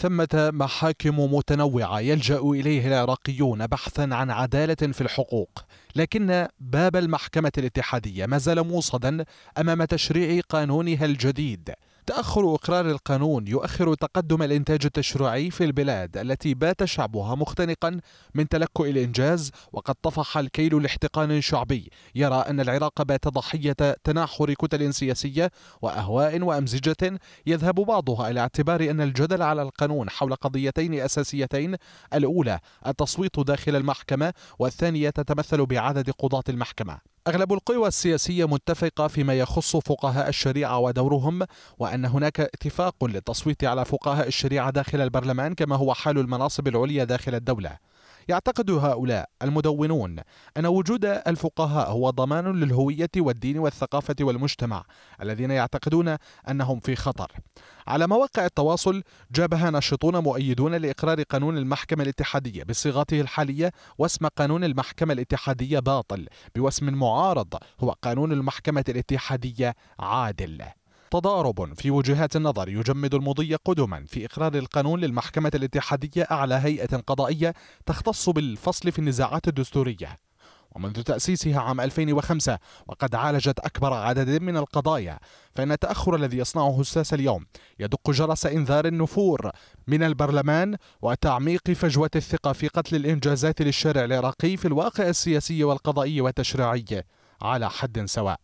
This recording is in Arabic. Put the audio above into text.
ثمة محاكم متنوعة يلجأ إليها العراقيون بحثا عن عدالة في الحقوق لكن باب المحكمة الاتحادية ما زال موصدا أمام تشريع قانونها الجديد تأخر إقرار القانون يؤخر تقدم الإنتاج التشريعي في البلاد التي بات شعبها مختنقا من تلكؤ الإنجاز وقد طفح الكيل لاحتقان شعبي يرى أن العراق بات ضحية تناحر كتل سياسية وأهواء وأمزجة يذهب بعضها إلى اعتبار أن الجدل على القانون حول قضيتين أساسيتين الأولى التصويت داخل المحكمة والثانية تتمثل بعدد قضاة المحكمة أغلب القوى السياسية متفقة فيما يخص فقهاء الشريعة ودورهم وأن هناك اتفاق للتصويت على فقهاء الشريعة داخل البرلمان كما هو حال المناصب العليا داخل الدولة يعتقد هؤلاء المدونون أن وجود الفقهاء هو ضمان للهوية والدين والثقافة والمجتمع الذين يعتقدون أنهم في خطر على مواقع التواصل جابها ناشطون مؤيدون لإقرار قانون المحكمة الاتحادية بصيغته الحالية واسم قانون المحكمة الاتحادية باطل بوسم معارض هو قانون المحكمة الاتحادية عادل تضارب في وجهات النظر يجمد المضي قدما في إقرار القانون للمحكمة الاتحادية أعلى هيئة قضائية تختص بالفصل في النزاعات الدستورية ومنذ تأسيسها عام 2005 وقد عالجت أكبر عدد من القضايا فإن التأخر الذي يصنعه الساس اليوم يدق جرس إنذار النفور من البرلمان وتعميق فجوة الثقة في قتل الإنجازات للشارع العراقي في الواقع السياسي والقضائي والتشريعي على حد سواء